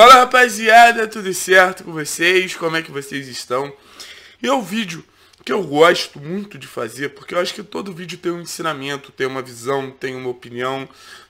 Fala rapaziada, tudo certo com vocês? Como é que vocês estão? E é o um vídeo que eu gosto muito de fazer, porque eu acho que todo vídeo tem um ensinamento, tem uma visão, tem uma opinião,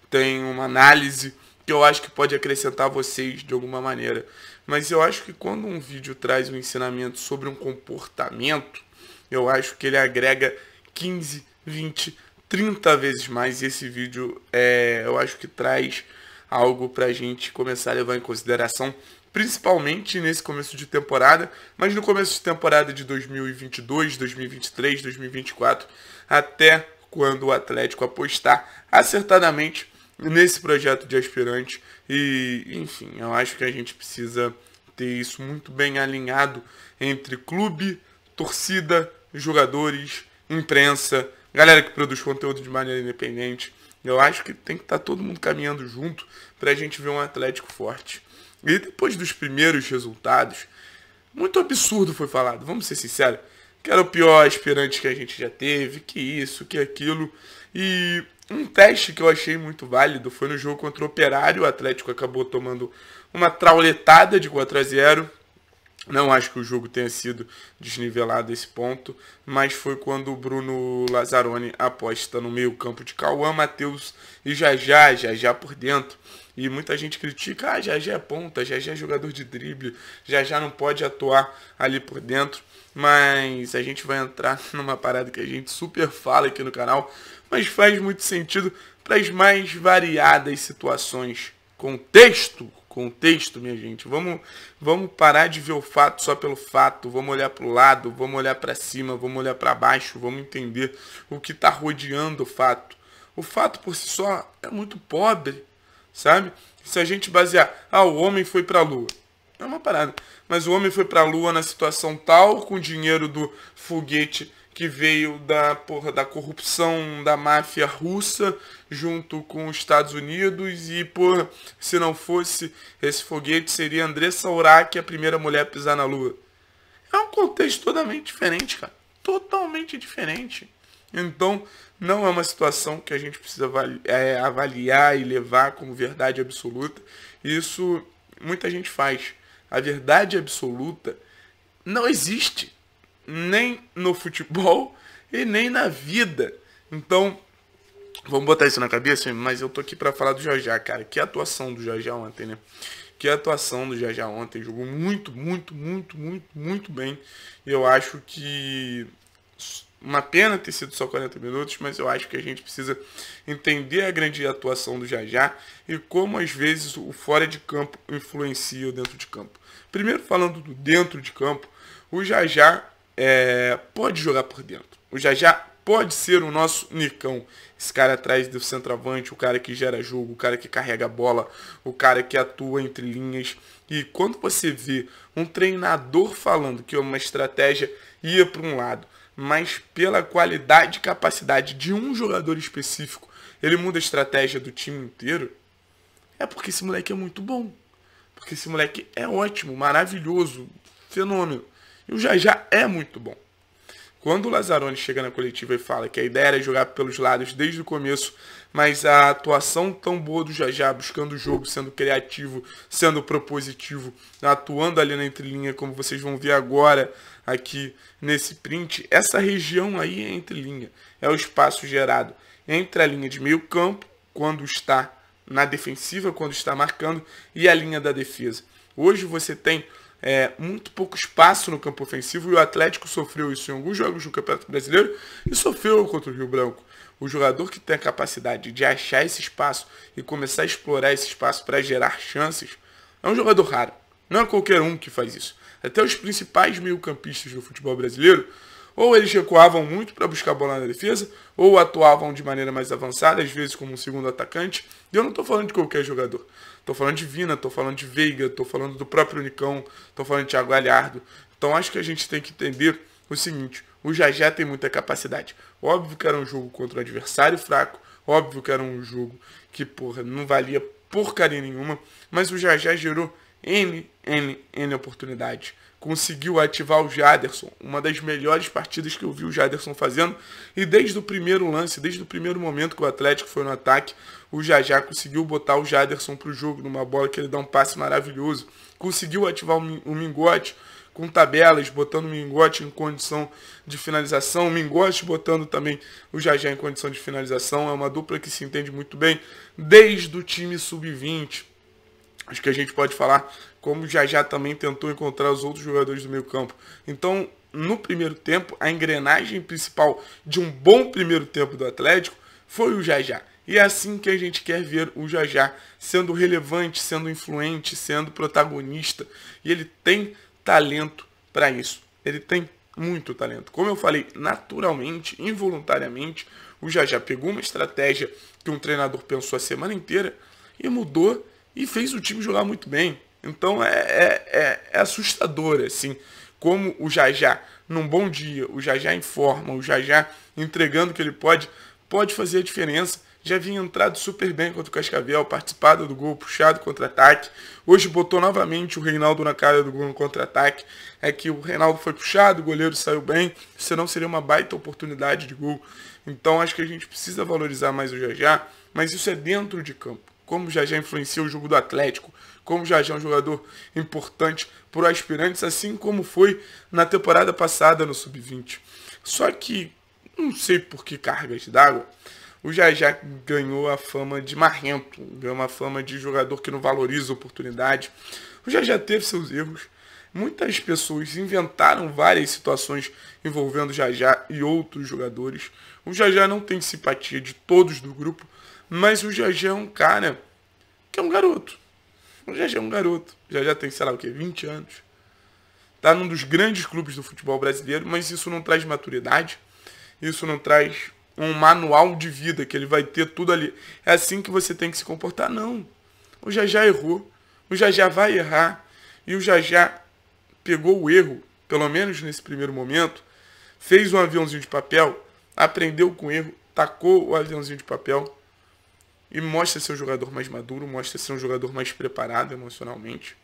tem uma análise que eu acho que pode acrescentar vocês de alguma maneira. Mas eu acho que quando um vídeo traz um ensinamento sobre um comportamento, eu acho que ele agrega 15, 20, 30 vezes mais. E esse vídeo, é, eu acho que traz algo para a gente começar a levar em consideração, principalmente nesse começo de temporada, mas no começo de temporada de 2022, 2023, 2024, até quando o Atlético apostar acertadamente nesse projeto de aspirante. E, enfim, eu acho que a gente precisa ter isso muito bem alinhado entre clube, torcida, jogadores, imprensa, galera que produz conteúdo de maneira independente. Eu acho que tem que estar tá todo mundo caminhando junto para a gente ver um Atlético forte. E depois dos primeiros resultados, muito absurdo foi falado, vamos ser sinceros, que era o pior aspirante que a gente já teve, que isso, que aquilo. E um teste que eu achei muito válido foi no jogo contra o Operário, o Atlético acabou tomando uma trauletada de 4 a 0 não acho que o jogo tenha sido desnivelado a esse ponto, mas foi quando o Bruno Lazzaroni aposta no meio-campo de Cauã, Matheus e já já já já por dentro. E muita gente critica, ah, já é ponta, já é jogador de drible, já já não pode atuar ali por dentro. Mas a gente vai entrar numa parada que a gente super fala aqui no canal, mas faz muito sentido para as mais variadas situações. Contexto, Contexto, minha gente. Vamos, vamos parar de ver o fato só pelo fato. Vamos olhar para o lado, vamos olhar para cima, vamos olhar para baixo, vamos entender o que está rodeando o fato. O fato por si só é muito pobre, sabe? Se a gente basear, ah, o homem foi para a lua. É uma parada. Mas o homem foi para a lua na situação tal, com o dinheiro do foguete que veio da, porra, da corrupção da máfia russa junto com os Estados Unidos e, porra, se não fosse esse foguete, seria Andressa Urach a primeira mulher a pisar na Lua. É um contexto totalmente diferente, cara. Totalmente diferente. Então, não é uma situação que a gente precisa é, avaliar e levar como verdade absoluta. Isso muita gente faz. A verdade absoluta não existe nem no futebol e nem na vida. Então, vamos botar isso na cabeça, mas eu tô aqui para falar do Jajá, cara. Que atuação do Jajá ontem, né? Que atuação do Jajá ontem. Jogou muito, muito, muito, muito, muito bem. Eu acho que uma pena ter sido só 40 minutos, mas eu acho que a gente precisa entender a grande atuação do Jajá e como às vezes o fora de campo influencia o dentro de campo. Primeiro falando do dentro de campo, o Jajá é, pode jogar por dentro. O Jajá pode ser o nosso Nicão. Esse cara atrás do centroavante, o cara que gera jogo, o cara que carrega a bola, o cara que atua entre linhas. E quando você vê um treinador falando que uma estratégia ia para um lado, mas pela qualidade e capacidade de um jogador específico, ele muda a estratégia do time inteiro, é porque esse moleque é muito bom. Porque esse moleque é ótimo, maravilhoso, fenômeno. E o Jajá é muito bom. Quando o Lazzaroni chega na coletiva e fala que a ideia era jogar pelos lados desde o começo, mas a atuação tão boa do Jajá, buscando o jogo, sendo criativo, sendo propositivo, atuando ali na entrelinha, como vocês vão ver agora aqui nesse print, essa região aí é entrelinha, é o espaço gerado entre a linha de meio campo, quando está na defensiva, quando está marcando, e a linha da defesa. Hoje você tem é, muito pouco espaço no campo ofensivo e o Atlético sofreu isso em alguns jogos do Campeonato Brasileiro e sofreu contra o Rio Branco. O jogador que tem a capacidade de achar esse espaço e começar a explorar esse espaço para gerar chances é um jogador raro. Não é qualquer um que faz isso. Até os principais meio-campistas do futebol brasileiro ou eles recuavam muito para buscar bola na defesa, ou atuavam de maneira mais avançada, às vezes como um segundo atacante. E eu não estou falando de qualquer jogador. Estou falando de Vina, estou falando de Veiga, estou falando do próprio Nicão, estou falando de Thiago Alhardo Então acho que a gente tem que entender o seguinte, o Jajá tem muita capacidade. Óbvio que era um jogo contra um adversário fraco, óbvio que era um jogo que, porra, não valia porcaria nenhuma, mas o Jajá gerou N, N, N oportunidades. Conseguiu ativar o Jaderson, uma das melhores partidas que eu vi o Jaderson fazendo. E desde o primeiro lance, desde o primeiro momento que o Atlético foi no ataque, o Jajá conseguiu botar o Jaderson para o jogo, numa bola que ele dá um passe maravilhoso. Conseguiu ativar o Mingote com tabelas, botando o Mingote em condição de finalização, o Mingote botando também o Jajá em condição de finalização. É uma dupla que se entende muito bem desde o time sub-20 Acho que a gente pode falar como já já também tentou encontrar os outros jogadores do meio campo. Então, no primeiro tempo, a engrenagem principal de um bom primeiro tempo do Atlético foi o Jajá. E é assim que a gente quer ver o Jajá sendo relevante, sendo influente, sendo protagonista. E ele tem talento para isso. Ele tem muito talento. Como eu falei, naturalmente, involuntariamente, o Jajá pegou uma estratégia que um treinador pensou a semana inteira e mudou e fez o time jogar muito bem. Então é, é, é, é assustador, assim, como o Jajá, num bom dia, o Jajá em forma, o Jajá entregando o que ele pode, pode fazer a diferença. Já vinha entrado super bem contra o Cascavel, participado do gol, puxado contra-ataque. Hoje botou novamente o Reinaldo na cara do gol no contra-ataque. É que o Reinaldo foi puxado, o goleiro saiu bem, senão seria uma baita oportunidade de gol. Então acho que a gente precisa valorizar mais o Jajá, mas isso é dentro de campo como o já influencia o jogo do Atlético, como o Jajá é um jogador importante para o aspirantes, assim como foi na temporada passada no Sub-20. Só que, não sei por que cargas d'água, o Jajá ganhou a fama de marrento, ganhou uma fama de jogador que não valoriza oportunidade. O Jajá teve seus erros. Muitas pessoas inventaram várias situações envolvendo o Jajá e outros jogadores. O Jajá não tem simpatia de todos do grupo, mas o Jajá é um cara que é um garoto. O Jajá é um garoto. Já Jajá tem, sei lá o quê, 20 anos. Tá num dos grandes clubes do futebol brasileiro, mas isso não traz maturidade. Isso não traz um manual de vida que ele vai ter tudo ali. É assim que você tem que se comportar. Não. O Jajá errou. O Jajá vai errar. E o Jajá pegou o erro, pelo menos nesse primeiro momento, fez um aviãozinho de papel, aprendeu com o erro, tacou o aviãozinho de papel e mostra ser um jogador mais maduro, mostra ser um jogador mais preparado emocionalmente.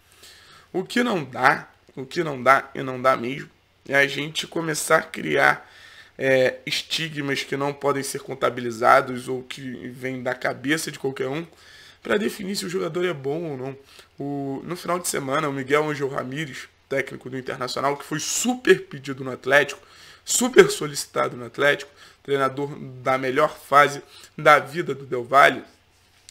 O que não dá, o que não dá e não dá mesmo, é a gente começar a criar é, estigmas que não podem ser contabilizados ou que vêm da cabeça de qualquer um para definir se o jogador é bom ou não. O, no final de semana, o Miguel Angel Ramírez, técnico do Internacional, que foi super pedido no Atlético, super solicitado no Atlético, treinador da melhor fase da vida do Del Valle,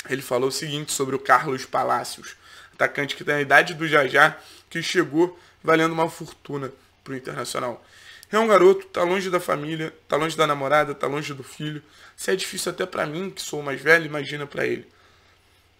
ele falou o seguinte sobre o Carlos Palacios, atacante que tem a idade do Jajá, que chegou valendo uma fortuna para o Internacional. É um garoto, tá longe da família, tá longe da namorada, tá longe do filho. Se é difícil até para mim, que sou mais velho, imagina para ele.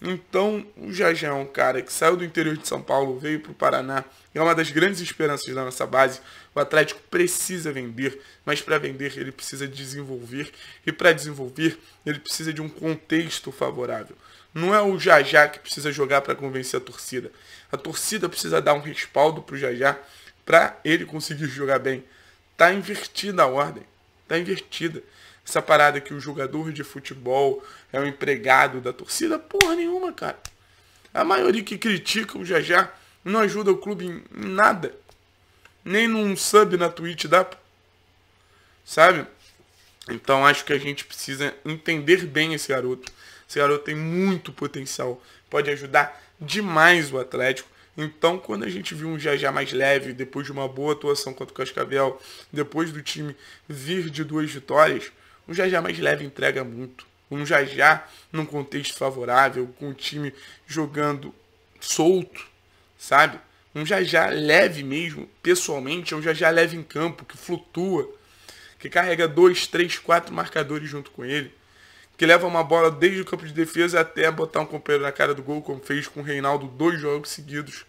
Então, o Jajá é um cara que saiu do interior de São Paulo, veio para o Paraná, é uma das grandes esperanças da nossa base. O Atlético precisa vender, mas para vender ele precisa desenvolver, e para desenvolver ele precisa de um contexto favorável. Não é o Jajá que precisa jogar para convencer a torcida. A torcida precisa dar um respaldo para o Jajá para ele conseguir jogar bem. Tá invertida a ordem, tá invertida. Essa parada que o jogador de futebol é um empregado da torcida, porra nenhuma, cara. A maioria que critica o Jajá não ajuda o clube em nada. Nem num sub na Twitch dá. Sabe? Então acho que a gente precisa entender bem esse garoto. Esse garoto tem muito potencial. Pode ajudar demais o Atlético. Então, quando a gente viu um Jajá mais leve, depois de uma boa atuação contra o Cascavel, depois do time vir de duas vitórias, um já já mais leve entrega muito. Um já já num contexto favorável, com o time jogando solto, sabe? Um já já leve mesmo, pessoalmente, é um já já leve em campo, que flutua, que carrega dois, três, quatro marcadores junto com ele, que leva uma bola desde o campo de defesa até botar um companheiro na cara do gol, como fez com o Reinaldo dois jogos seguidos.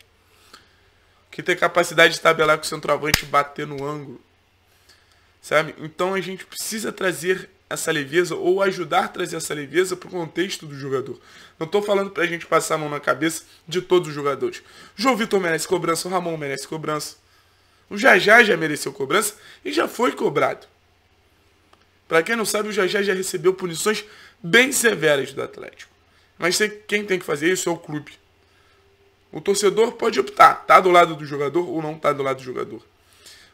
Que tem capacidade de tabelar com o centroavante e bater no ângulo sabe? Então a gente precisa trazer essa leveza ou ajudar a trazer essa leveza para o contexto do jogador. Não estou falando para a gente passar a mão na cabeça de todos os jogadores. João Vitor merece cobrança, o Ramon merece cobrança. O Jajá já mereceu cobrança e já foi cobrado. Para quem não sabe, o Jajá já recebeu punições bem severas do Atlético. Mas quem tem que fazer isso é o clube. O torcedor pode optar, tá do lado do jogador ou não tá do lado do jogador.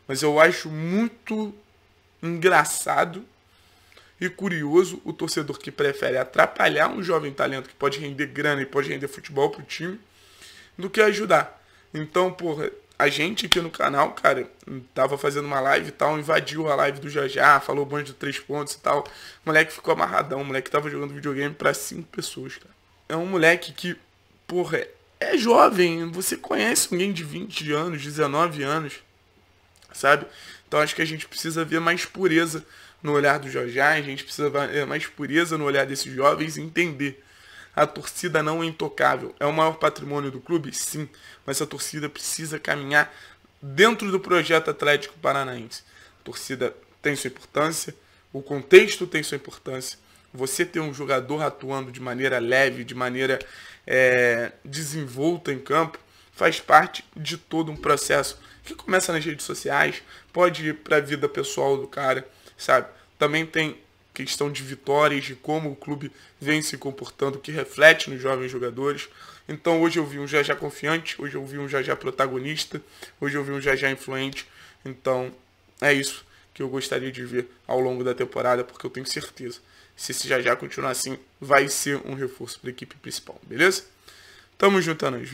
Mas eu acho muito engraçado e curioso o torcedor que prefere atrapalhar um jovem talento que pode render grana e pode render futebol pro time do que ajudar. Então, porra, a gente aqui no canal, cara, tava fazendo uma live e tal, invadiu a live do Jajá, falou banho de três pontos e tal. O moleque ficou amarradão, o moleque tava jogando videogame para cinco pessoas, cara. É um moleque que, porra, é jovem, você conhece alguém de 20 anos, 19 anos, sabe? Então acho que a gente precisa ver mais pureza no olhar do Jorge a gente precisa ver é, mais pureza no olhar desses jovens e entender. A torcida não é intocável. É o maior patrimônio do clube? Sim. Mas a torcida precisa caminhar dentro do projeto Atlético Paranaense. A torcida tem sua importância, o contexto tem sua importância. Você ter um jogador atuando de maneira leve, de maneira é, desenvolta em campo, faz parte de todo um processo que começa nas redes sociais, pode ir para a vida pessoal do cara, sabe? Também tem questão de vitórias, de como o clube vem se comportando, que reflete nos jovens jogadores. Então hoje eu vi um já já confiante, hoje eu vi um já já protagonista, hoje eu vi um já já influente. Então é isso que eu gostaria de ver ao longo da temporada, porque eu tenho certeza, se esse já já continuar assim, vai ser um reforço para a equipe principal, beleza? Tamo juntando, é viu?